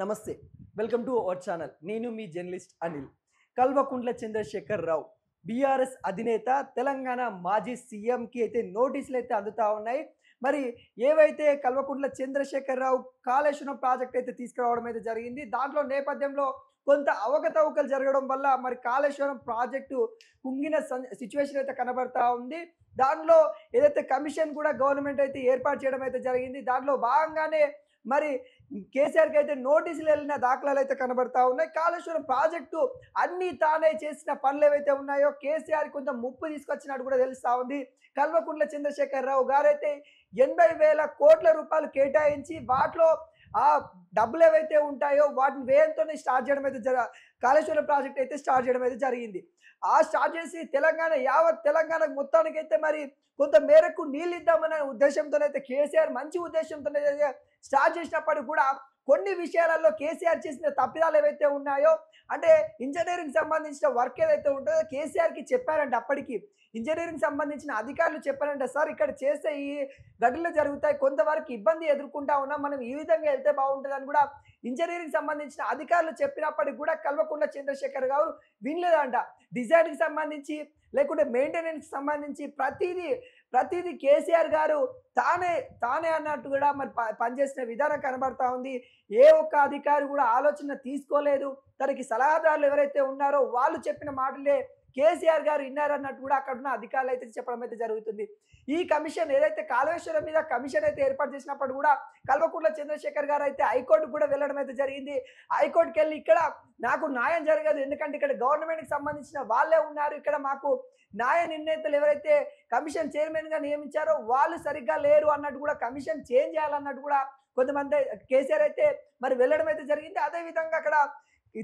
నమస్తే welcome to our channel నేను మీ జర్నలిస్ట్ అనిల్ కల్వకుంట్ల చంద్రశేఖర్ రావు బీఆర్ఎస్ అధినేత తెలంగాణ మాజీ సీఎంకి అయితే నోటీసులు అయితే అందుతూ ఉన్నాయి మరి ఏవైతే కల్వకుండ్ల చంద్రశేఖర్ రావు కాళేశ్వరం ప్రాజెక్ట్ అయితే తీసుకురావడం అయితే జరిగింది దాంట్లో నేపథ్యంలో కొంత అవకతవకలు జరగడం వల్ల మరి కాళేశ్వరం ప్రాజెక్టు కుంగిన సిచ్యువేషన్ అయితే కనబడతా ఉంది దానిలో ఏదైతే కమిషన్ కూడా గవర్నమెంట్ అయితే ఏర్పాటు చేయడం అయితే జరిగింది దాంట్లో భాగంగానే మరి కేసీఆర్కి అయితే నోటీసులు వెళ్ళిన దాఖలాలు అయితే కనబడతా ఉన్నాయి కాళేశ్వరం ప్రాజెక్టు అన్నీ తానే చేసిన పనులు ఏవైతే ఉన్నాయో కేసీఆర్ కొంత ముప్పు తీసుకొచ్చినట్టు కూడా తెలుస్తూ ఉంది కల్వకుంట్ల చంద్రశేఖరరావు గారైతే ఎనభై వేల కోట్ల రూపాయలు కేటాయించి వాటిలో ఆ డబ్బులు ఏవైతే ఉంటాయో వాటిని వేయంతోనే స్టార్ట్ చేయడం అయితే జర కాళేశ్వరం ప్రాజెక్ట్ అయితే స్టార్ట్ చేయడం అయితే జరిగింది ఆ స్టార్ట్ చేసి తెలంగాణ యావత్ తెలంగాణ మొత్తానికైతే మరి కొంత మేరకు నీళ్ళు ఇద్దామనే అయితే కేసీఆర్ మంచి ఉద్దేశంతో స్టార్ట్ చేసినప్పటికీ కూడా కొన్ని విషయాలలో కేసీఆర్ చేసిన తప్పిదాలు ఏవైతే ఉన్నాయో అంటే ఇంజనీరింగ్ సంబంధించిన వర్క్ ఏదైతే ఉంటుందో కేసీఆర్కి చెప్పారంట అప్పటికి ఇంజనీరింగ్ సంబంధించిన అధికారులు చెప్పారంట సార్ ఇక్కడ చేస్తే ఈ గడులు జరుగుతాయి కొంతవరకు ఇబ్బంది ఎదుర్కొంటా ఉన్నాం మనం ఈ విధంగా వెళ్తే బాగుంటుందని కూడా ఇంజనీరింగ్ సంబంధించిన అధికారులు చెప్పినప్పటికీ కూడా కల్వకుండా చంద్రశేఖర్ గారు వినలేదంట డిజైన్కి సంబంధించి లేకుంటే మెయింటెనెన్స్ సంబంధించి ప్రతిదీ ప్రతిదీ కేసీఆర్ గారు తానే తానే అన్నట్టు కూడా మరి పనిచేసిన విధానం కనబడతా ఉంది ఏ ఒక్క అధికారి కూడా ఆలోచన తీసుకోలేదు తనకి సలహాదారులు ఎవరైతే ఉన్నారో వాళ్ళు చెప్పిన మాటలే కేసీఆర్ గారు విన్నారు అన్నట్టు కూడా అక్కడ ఉన్న అధికారులు అయితే చెప్పడం అయితే జరుగుతుంది ఈ కమిషన్ ఏదైతే కాళేశ్వరం మీద కమిషన్ అయితే ఏర్పాటు చేసినప్పుడు కూడా కల్వకుంట్ల చంద్రశేఖర్ గారు అయితే హైకోర్టు కూడా వెళ్ళడం అయితే జరిగింది హైకోర్టుకి వెళ్ళి ఇక్కడ నాకు న్యాయం జరగదు ఎందుకంటే ఇక్కడ గవర్నమెంట్కి సంబంధించిన వాళ్ళే ఉన్నారు ఇక్కడ మాకు న్యాయ నిర్ణేతలు ఎవరైతే కమిషన్ చైర్మన్గా నియమించారో వాళ్ళు సరిగ్గా లేరు అన్నట్టు కూడా కమిషన్ చేంజ్ చేయాలన్నట్టు కూడా కొంతమంది కేసీఆర్ అయితే మరి వెళ్ళడం అయితే జరిగింది అదేవిధంగా అక్కడ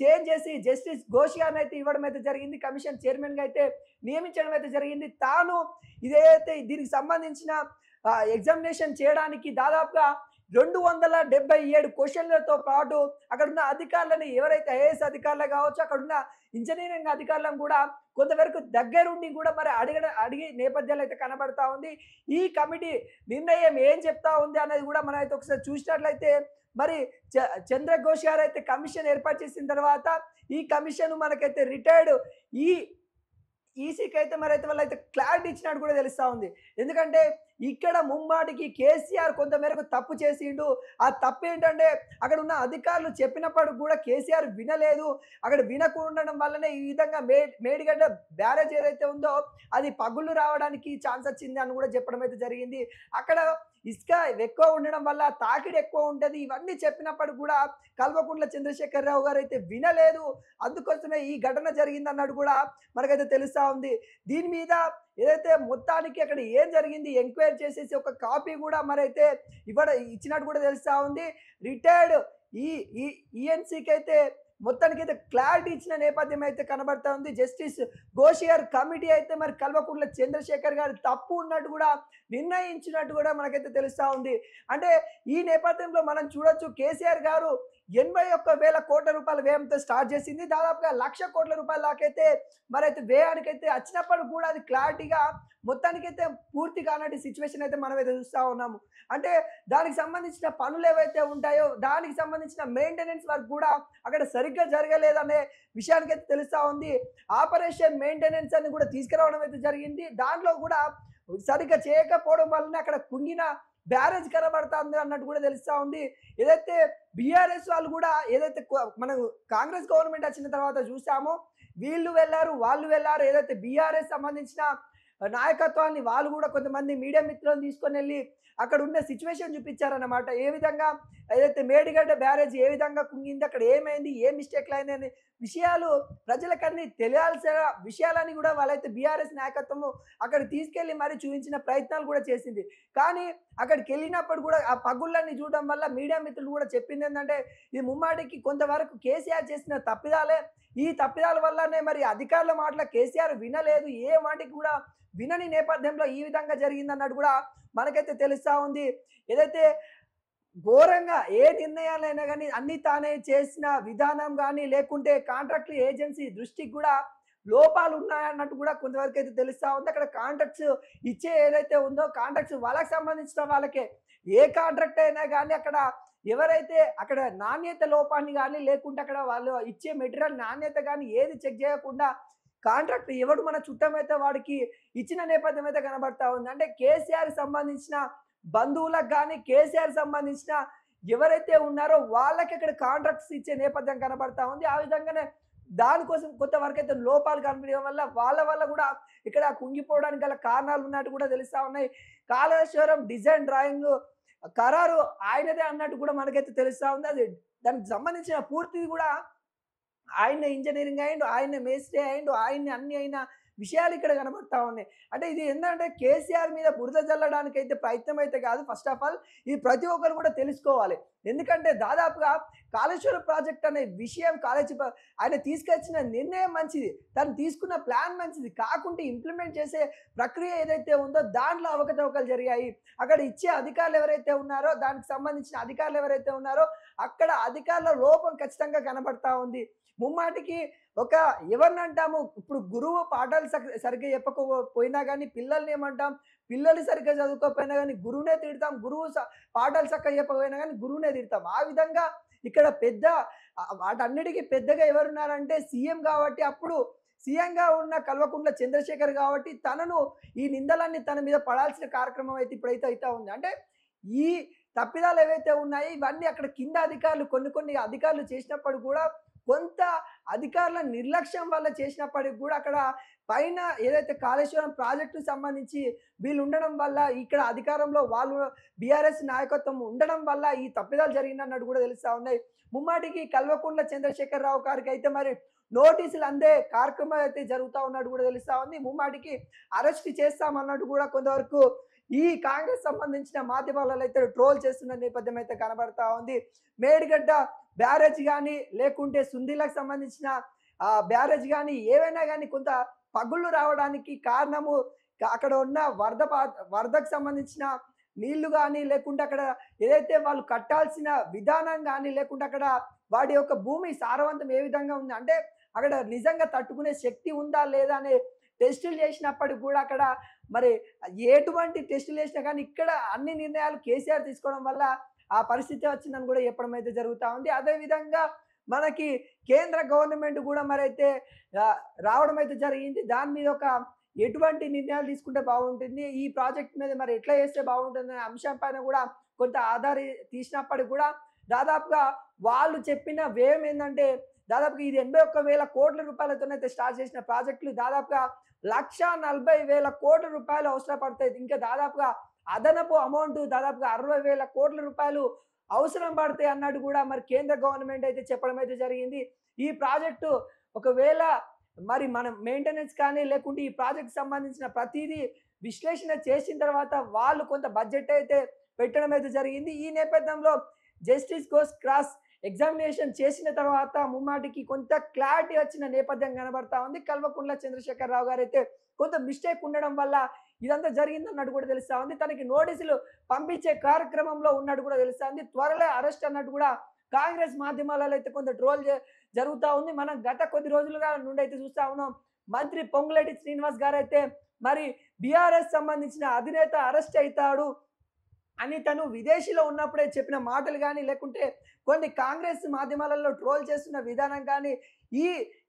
చేంజ్ చేసి జస్టిస్ ఘోషియాన్ అయితే ఇవ్వడం అయితే జరిగింది కమిషన్ చైర్మన్గా అయితే నియమించడం అయితే జరిగింది తాను ఇదైతే దీనికి సంబంధించిన ఎగ్జామినేషన్ చేయడానికి దాదాపుగా రెండు వందల డెబ్బై ఏడు క్వశ్చన్లతో పాటు అక్కడున్న అధికారులని ఎవరైతే ఐఏఎస్ అధికారులు కావచ్చు అక్కడున్న ఇంజనీరింగ్ అధికారులను కూడా కొంతవరకు దగ్గరుండి కూడా మరి అడిగ అడిగి నేపథ్యాలు అయితే కనబడతా ఉంది ఈ కమిటీ నిర్ణయం ఏం చెప్తా ఉంది అనేది కూడా మనం అయితే ఒకసారి చూసినట్లయితే మరి చంద్రఘోష్ గారు అయితే కమిషన్ ఏర్పాటు చేసిన తర్వాత ఈ కమిషన్ మనకైతే రిటైర్డ్ ఈ ఈసీకి అయితే మరి అయితే వాళ్ళు అయితే క్లారిటీ ఇచ్చినట్టు కూడా తెలుస్తూ ఉంది ఎందుకంటే ఇక్కడ ముమ్మాటికి కేసీఆర్ కొంతమేరకు తప్పు చేసిండు ఆ తప్పు ఏంటంటే అక్కడ ఉన్న అధికారులు చెప్పినప్పుడు కూడా కేసీఆర్ వినలేదు అక్కడ వినకుండడం వల్లనే ఈ విధంగా మే మేడిగడ్డ బ్యారేజ్ ఏదైతే ఉందో అది పగుళ్ళు రావడానికి ఛాన్స్ వచ్చింది అని కూడా చెప్పడం అయితే జరిగింది అక్కడ ఇసుక ఎక్కువ ఉండడం వల్ల తాకిడి ఎక్కువ ఉంటుంది ఇవన్నీ చెప్పినప్పుడు కూడా కల్వకుంట్ల చంద్రశేఖరరావు గారు అయితే వినలేదు అందుకోసమే ఈ ఘటన జరిగిందన్నట్టు కూడా మనకైతే తెలుస్తూ ఉంది దీని మీద ఏదైతే మొత్తానికి అక్కడ ఏం జరిగింది ఎంక్వైరీ చేసేసి ఒక కాపీ కూడా మరైతే ఇవ్వడం ఇచ్చినట్టు కూడా తెలుస్తూ ఉంది రిటైర్డ్ ఈ ఈఎన్సీకి అయితే మొత్తానికి అయితే క్లారిటీ ఇచ్చిన నేపథ్యం అయితే కనబడతా ఉంది జస్టిస్ గోషియర్ కమిటీ అయితే మరి కల్వకుంట్ల చంద్రశేఖర్ గారు తప్పు ఉన్నట్టు కూడా నిర్ణయించినట్టు కూడా మనకైతే తెలుస్తూ ఉంది అంటే ఈ నేపథ్యంలో మనం చూడొచ్చు కేసీఆర్ గారు ఎనభై ఒక్క వేల కోట్ల రూపాయల వ్యయంతో స్టార్ట్ చేసింది దాదాపుగా లక్ష కోట్ల రూపాయల దాకైతే మరైతే వ్యయానికైతే వచ్చినప్పుడు కూడా అది క్లారిటీగా మొత్తానికైతే పూర్తి కానట్టు సిచ్యువేషన్ అయితే మనమైతే చూస్తూ ఉన్నాము అంటే దానికి సంబంధించిన పనులు ఏవైతే ఉంటాయో దానికి సంబంధించిన మెయింటెనెన్స్ వర్క్ కూడా అక్కడ సరిగ్గా జరగలేదనే విషయానికైతే తెలుస్తూ ఉంది ఆపరేషన్ మెయింటెనెన్స్ అని కూడా తీసుకురావడం అయితే జరిగింది దాంట్లో కూడా సరిగ్గా చేయకపోవడం వల్లనే అక్కడ కుంగిన బ్యారేజ్ కనబడుతుంది అన్నట్టు కూడా తెలుస్తూ ఉంది ఏదైతే బీఆర్ఎస్ వాళ్ళు కూడా ఏదైతే మన కాంగ్రెస్ గవర్నమెంట్ వచ్చిన తర్వాత చూసామో వీళ్ళు వెళ్ళారు వాళ్ళు వెళ్ళారు ఏదైతే బీఆర్ఎస్ సంబంధించిన నాయకత్వాన్ని వాళ్ళు కూడా కొంతమంది మీడియా మిత్రులను తీసుకొని వెళ్ళి అక్కడ ఉన్న సిచ్యువేషన్ చూపించారన్నమాట ఏ విధంగా ఏదైతే మేడిగడ్డ బ్యారేజ్ ఏ విధంగా కుంగింది అక్కడ ఏమైంది ఏ మిస్టేక్లు అయింది అనే విషయాలు ప్రజలకన్నీ తెలియాల్సిన విషయాలని కూడా వాళ్ళైతే బీఆర్ఎస్ నాయకత్వము అక్కడ తీసుకెళ్ళి మరి చూపించిన ప్రయత్నాలు కూడా చేసింది కానీ అక్కడికి వెళ్ళినప్పుడు కూడా ఆ పగుళ్ళని చూడడం వల్ల మీడియా మిత్రులు కూడా చెప్పింది ఏంటంటే ఈ ముమ్మాడికి కొంతవరకు కేసీఆర్ చేసిన తప్పిదాలే ఈ తప్పిదాల వల్లనే మరి అధికారుల మాటల కేసీఆర్ వినలేదు ఏ వాటికి కూడా వినని నేపథ్యంలో ఈ విధంగా జరిగిందన్నట్టు కూడా మనకైతే తెలుస్తూ ఉంది ఏదైతే ఘోరంగా ఏ నిర్ణయాలైనా కానీ అన్ని తానే చేసిన విధానం కానీ లేకుంటే కాంట్రాక్ట్ ఏజెన్సీ దృష్టికి కూడా లోపాలు ఉన్నాయన్నట్టు కూడా కొంతవరకు అయితే తెలుస్తూ ఉంది అక్కడ కాంట్రాక్ట్స్ ఇచ్చే ఏదైతే ఉందో కాంట్రాక్ట్స్ వాళ్ళకి సంబంధించిన వాళ్ళకే ఏ కాంట్రాక్ట్ అయినా కానీ అక్కడ ఎవరైతే అక్కడ నాణ్యత లోపాన్ని కానీ లేకుంటే అక్కడ వాళ్ళు ఇచ్చే మెటీరియల్ నాణ్యత కానీ ఏది చెక్ చేయకుండా కాంట్రాక్ట్ ఎవడు మన చుట్టమైతే వాడికి ఇచ్చిన నేపథ్యం అయితే కనబడతా ఉంది అంటే కేసీఆర్ సంబంధించిన బంధువులకు కానీ కేసీఆర్ సంబంధించిన ఎవరైతే ఉన్నారో వాళ్ళకి ఇక్కడ కాంట్రాక్ట్స్ ఇచ్చే నేపథ్యం కనబడతా ఉంది ఆ విధంగానే దానికోసం కొత్త వరకు అయితే లోపాలు కనిపించడం వల్ల వాళ్ళ వల్ల కూడా ఇక్కడ కుంగిపోవడానికి గల కారణాలు ఉన్నట్టు కూడా తెలుస్తా ఉన్నాయి కాళేశ్వరం డిజైన్ డ్రాయింగ్ ఖరారు ఆయనదే అన్నట్టు కూడా మనకైతే తెలుస్తా ఉంది అది దానికి సంబంధించిన పూర్తిది కూడా ఆయన ఇంజనీరింగ్ అయ్యిండు ఆయన మేస్త్రీ అయ్యిండు ఆయన అన్ని అయిన విషయాలు ఇక్కడ కనబడతా ఉన్నాయి అంటే ఇది ఏంటంటే కేసీఆర్ మీద బురద చల్లడానికి అయితే ప్రయత్నం అయితే కాదు ఫస్ట్ ఆఫ్ ఆల్ ఇది ప్రతి ఒక్కరు కూడా తెలుసుకోవాలి ఎందుకంటే దాదాపుగా కాళేశ్వరం ప్రాజెక్ట్ అనే విషయం కాలేజీ ఆయన తీసుకొచ్చిన నిర్ణయం మంచిది తను తీసుకున్న ప్లాన్ మంచిది కాకుండా ఇంప్లిమెంట్ చేసే ప్రక్రియ ఏదైతే ఉందో దాంట్లో అవకతవకలు జరిగాయి అక్కడ ఇచ్చే అధికారులు ఎవరైతే ఉన్నారో దానికి సంబంధించిన అధికారులు ఎవరైతే ఉన్నారో అక్కడ అధికారుల లోపం ఖచ్చితంగా కనబడతా ఉంది ముమ్మాటికి ఒక ఎవరిని అంటాము ఇప్పుడు గురువు పాఠాలు సరిగ్గా చెప్పకపోయినా కానీ పిల్లల్ని ఏమంటాం పిల్లలు సరిగ్గా చదువుకోకపోయినా కానీ గురువునే తిడతాం గురువు పాఠాలు చక్కగా చెప్పకపోయినా కానీ గురువునే తిడతాం ఆ విధంగా ఇక్కడ పెద్ద వాటన్నిటికీ పెద్దగా ఎవరున్నారంటే సీఎం కాబట్టి అప్పుడు సీఎంగా ఉన్న కల్వకుంట్ల చంద్రశేఖర్ కాబట్టి తనను ఈ నిందలన్నీ తన మీద పడాల్సిన కార్యక్రమం అయితే ఇప్పుడైతే అవుతా ఉంది అంటే ఈ తప్పిదాలు ఏవైతే ఉన్నాయి ఇవన్నీ అక్కడ కింద అధికారులు కొన్ని కొన్ని అధికారులు చేసినప్పుడు కూడా కొంత అధికారుల నిర్లక్ష్యం వల్ల చేసినప్పటికి కూడా అక్కడ పైన ఏదైతే కాళేశ్వరం ప్రాజెక్టుకు సంబంధించి వీళ్ళు ఉండడం వల్ల ఇక్కడ అధికారంలో వాళ్ళు బీఆర్ఎస్ నాయకత్వం ఉండడం వల్ల ఈ తప్పిదాలు జరిగిందన్నట్టు కూడా తెలుస్తూ ఉన్నాయి ముమ్మాటికి కల్వకుండ్ల చంద్రశేఖరరావు గారికి అయితే మరి నోటీసులు అందే కార్యక్రమాలు అయితే జరుగుతూ ఉన్నట్టు కూడా తెలుస్తూ ఉంది ముమ్మాటికి అరెస్ట్ చేస్తామన్నట్టు కూడా కొంతవరకు ఈ కాంగ్రెస్ సంబంధించిన మాధ్యమాలలో అయితే ట్రోల్ చేస్తున్న నేపథ్యం అయితే కనబడతా ఉంది మేడిగడ్డ బ్యారేజ్ కానీ లేకుంటే సుందీలకు సంబంధించిన బ్యారేజ్ కానీ ఏవైనా కానీ కొంత పగుళ్ళు రావడానికి కారణము అక్కడ ఉన్న వరద వరదకు సంబంధించిన నీళ్లు కానీ లేకుంటే అక్కడ ఏదైతే వాళ్ళు కట్టాల్సిన విధానం కానీ లేకుంటే అక్కడ వాడి యొక్క భూమి సారవంతం ఏ విధంగా ఉంది అంటే అక్కడ నిజంగా తట్టుకునే శక్తి ఉందా లేదా అనే టెస్టులు చేసినప్పటికి కూడా అక్కడ మరి ఎటువంటి టెస్టులు చేసినా కానీ ఇక్కడ అన్ని నిర్ణయాలు కేసీఆర్ తీసుకోవడం వల్ల ఆ పరిస్థితి వచ్చిందని కూడా చెప్పడం అయితే జరుగుతూ ఉంది అదేవిధంగా మనకి కేంద్ర గవర్నమెంట్ కూడా మరైతే రావడం అయితే జరిగింది దాని మీద ఒక ఎటువంటి నిర్ణయాలు తీసుకుంటే బాగుంటుంది ఈ ప్రాజెక్ట్ మీద మరి ఎట్లా చేస్తే బాగుంటుంది అనే అంశం పైన కూడా కొంత ఆధారి తీసినప్పటికీ కూడా దాదాపుగా వాళ్ళు చెప్పిన వ్యయం ఏంటంటే దాదాపుగా ఇది ఎనభై ఒక్క వేల కోట్ల రూపాయలతోనైతే స్టార్ట్ చేసిన ప్రాజెక్టులు దాదాపుగా లక్ష నలభై వేల కోట్ల రూపాయలు అవసరపడతాయి ఇంకా దాదాపుగా అదనపు అమౌంట్ దాదాపుగా అరవై వేల కోట్ల రూపాయలు అవసరం పడతాయి అన్నట్టు కూడా మరి కేంద్ర గవర్నమెంట్ అయితే చెప్పడం అయితే జరిగింది ఈ ప్రాజెక్టు ఒకవేళ మరి మనం మెయింటెనెన్స్ కానీ లేకుంటే ఈ ప్రాజెక్ట్ సంబంధించిన ప్రతిదీ విశ్లేషణ చేసిన తర్వాత వాళ్ళు కొంత బడ్జెట్ అయితే పెట్టడం అయితే జరిగింది ఈ నేపథ్యంలో జస్టిస్ కోర్స్ క్రాస్ ఎగ్జామినేషన్ చేసిన తర్వాత ముమ్మాటికి కొంత క్లారిటీ వచ్చిన నేపథ్యం కనబడతా ఉంది కల్వకుంట్ల చంద్రశేఖర్ రావు గారు అయితే కొంత మిస్టేక్ ఉండడం వల్ల ఇదంతా జరిగిందన్నట్టు కూడా తెలుస్తా ఉంది తనకి నోటీసులు పంపించే కార్యక్రమంలో ఉన్నట్టు కూడా తెలుస్తా ఉంది త్వరలో అరెస్ట్ అన్నట్టు కూడా కాంగ్రెస్ మాధ్యమాలలో అయితే కొంత ట్రోల్ జరుగుతూ ఉంది మనం గత కొద్ది రోజులుగా నుండి అయితే చూస్తూ ఉన్నాం మంత్రి పొంగులేటి శ్రీనివాస్ గారు అయితే మరి బీఆర్ఎస్ సంబంధించిన అధినేత అరెస్ట్ అవుతాడు అని తను విదేశీలో ఉన్నప్పుడే చెప్పిన మాటలు కానీ లేకుంటే కొన్ని కాంగ్రెస్ మాధ్యమాలలో ట్రోల్ చేస్తున్న విధానం కానీ ఈ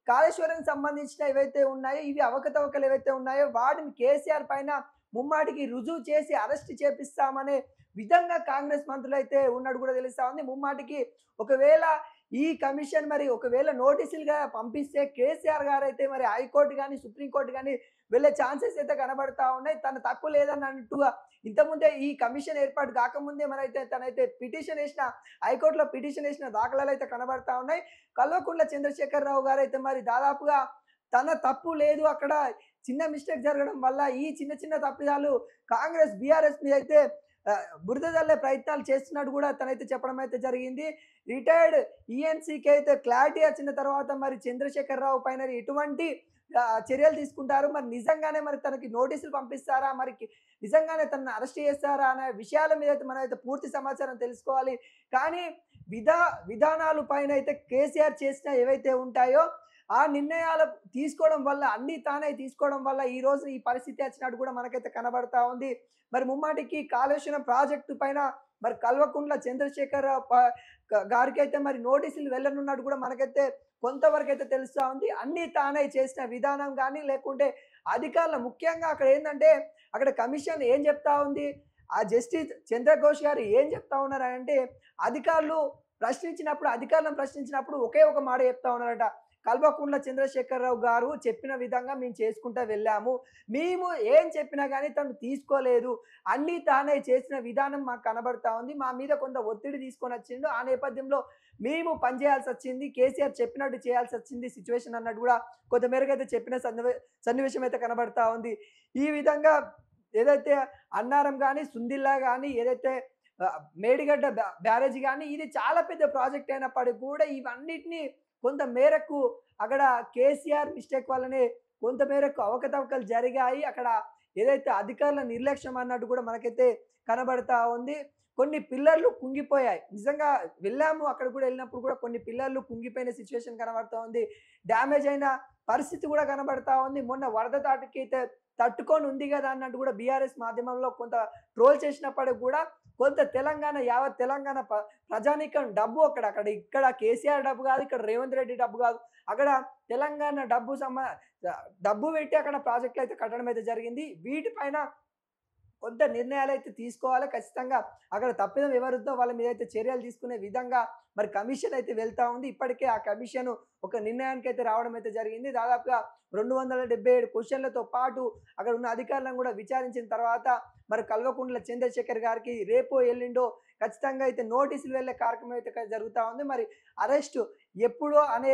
కాళేశ్వరం సంబంధించిన ఏవైతే ఉన్నాయో ఇవి అవకతవకలు ఏవైతే ఉన్నాయో వాటిని కేసీఆర్ పైన ముమ్మాటికి రుజువు చేసి అరెస్ట్ చేపిస్తామనే విధంగా కాంగ్రెస్ మంత్రులు అయితే ఉన్నాడు కూడా తెలుస్తా ఉంది ముమ్మాటికి ఒకవేళ ఈ కమిషన్ మరి ఒకవేళ నోటీసులుగా పంపిస్తే కేసీఆర్ గారు అయితే మరి హైకోర్టు కానీ సుప్రీంకోర్టు కానీ వెళ్ళే ఛాన్సెస్ అయితే కనబడతా ఉన్నాయి తను తక్కువ లేదని అంటూగా ఇంతకుముందే ఈ కమిషన్ ఏర్పాటు కాకముందే మనైతే తనైతే పిటిషన్ వేసిన హైకోర్టులో పిటిషన్ వేసిన దాఖలాలు అయితే కనబడతా ఉన్నాయి కల్వకుండ్ల చంద్రశేఖర్ రావు గారు అయితే మరి దాదాపుగా తన తప్పు లేదు అక్కడ చిన్న మిస్టేక్ జరగడం వల్ల ఈ చిన్న చిన్న తప్పిదాలు కాంగ్రెస్ బీఆర్ఎస్ మీద అయితే బురద ప్రయత్నాలు చేస్తున్నట్టు కూడా తనైతే చెప్పడం అయితే జరిగింది రిటైర్డ్ ఈఎన్సీకి e అయితే క్లారిటీ వచ్చిన తర్వాత మరి చంద్రశేఖర్ రావు పైన ఎటువంటి చర్యలు తీసుకుంటారు మరి నిజంగానే మరి తనకి నోటీసులు పంపిస్తారా మరి నిజంగానే తనను అరెస్ట్ చేస్తారా అనే విషయాల మీద అయితే మనం అయితే పూర్తి సమాచారం తెలుసుకోవాలి కానీ విధా విధానాలు పైన అయితే కేసీఆర్ చేసిన ఏవైతే ఉంటాయో ఆ నిర్ణయాలు తీసుకోవడం వల్ల అన్ని తానే తీసుకోవడం వల్ల ఈ రోజు ఈ పరిస్థితి వచ్చినట్టు కూడా మనకైతే కనబడతా ఉంది మరి ముమ్మాటికి కాలుష్యం ప్రాజెక్టు పైన మరి కల్వకుండ్ల చంద్రశేఖర్ గారికి అయితే మరి నోటీసులు వెళ్ళనున్నట్టు కూడా మనకైతే కొంతవరకు అయితే తెలుస్తూ ఉంది అన్ని తానే చేసిన విధానం కానీ లేకుంటే అధికారులు ముఖ్యంగా అక్కడ ఏంటంటే అక్కడ కమిషన్ ఏం చెప్తా ఉంది ఆ జస్టిస్ చంద్రఘోష్ గారు ఏం చెప్తా ఉన్నారంటే అధికారులు ప్రశ్నించినప్పుడు అధికారులను ప్రశ్నించినప్పుడు ఒకే ఒక మాట చెప్తా ఉన్నారట కల్వకుండ్ల చంద్రశేఖరరావు గారు చెప్పిన విధంగా మేము చేసుకుంటూ వెళ్ళాము మేము ఏం చెప్పినా కానీ తను తీసుకోలేదు అన్నీ తానే చేసిన విధానం మాకు కనబడతా ఉంది మా మీద కొంత ఒత్తిడి తీసుకొని వచ్చిండు ఆ నేపథ్యంలో మేము పనిచేయాల్సి వచ్చింది కేసీఆర్ చెప్పినట్టు చేయాల్సి వచ్చింది సిచ్యువేషన్ అన్నట్టు కూడా కొంతమేరకు అయితే చెప్పిన సన్నివేశం అయితే కనబడతా ఉంది ఈ విధంగా ఏదైతే అన్నారం కానీ సుందిల్లా కానీ ఏదైతే మేడిగడ్డ బ్యారేజ్ కానీ ఇది చాలా పెద్ద ప్రాజెక్ట్ అయినప్పటికీ కూడా ఇవన్నిటిని కొంత మేరకు అక్కడ కేసీఆర్ మిస్టేక్ వల్లనే కొంత మేరకు అవకతవకలు జరిగాయి అక్కడ ఏదైతే అధికారుల నిర్లక్ష్యం అన్నట్టు కూడా మనకైతే కనబడతా ఉంది కొన్ని పిల్లర్లు కుంగిపోయాయి నిజంగా వెళ్ళాము అక్కడ కూడా వెళ్ళినప్పుడు కూడా కొన్ని పిల్లర్లు కుంగిపోయిన సిచ్యువేషన్ కనబడుతూ ఉంది డ్యామేజ్ అయిన పరిస్థితి కూడా కనబడతా ఉంది మొన్న వరద తాటికి అయితే తట్టుకొని ఉంది కదా అన్నట్టు కూడా బీఆర్ఎస్ మాధ్యమంలో కొంత ట్రోల్ చేసినప్పటికి కూడా కొంత తెలంగాణ యావత్ తెలంగాణ ప్రజానీకం డబ్బు అక్కడ అక్కడ ఇక్కడ కేసీఆర్ డబ్బు కాదు ఇక్కడ రేవంత్ రెడ్డి డబ్బు కాదు అక్కడ తెలంగాణ డబ్బు సమ డబ్బు పెట్టి అక్కడ ప్రాజెక్టులు అయితే కట్టడం అయితే జరిగింది వీటిపైన కొంత నిర్ణయాలు అయితే తీసుకోవాలి ఖచ్చితంగా అక్కడ తప్పిదం ఎవరుద్దో వాళ్ళ మీద అయితే చర్యలు తీసుకునే విధంగా మరి కమిషన్ అయితే వెళ్తూ ఉంది ఇప్పటికే ఆ కమిషన్ ఒక నిర్ణయానికి అయితే రావడం అయితే జరిగింది దాదాపుగా రెండు వందల డెబ్బై ఏడు క్వశ్చన్లతో పాటు అక్కడ ఉన్న అధికారులను కూడా విచారించిన తర్వాత మరి కల్వకుండ్ల చంద్రశేఖర్ గారికి రేపు ఎల్లుండో ఖచ్చితంగా అయితే నోటీసులు వెళ్ళే కార్యక్రమం అయితే జరుగుతూ ఉంది మరి అరెస్టు ఎప్పుడో అనే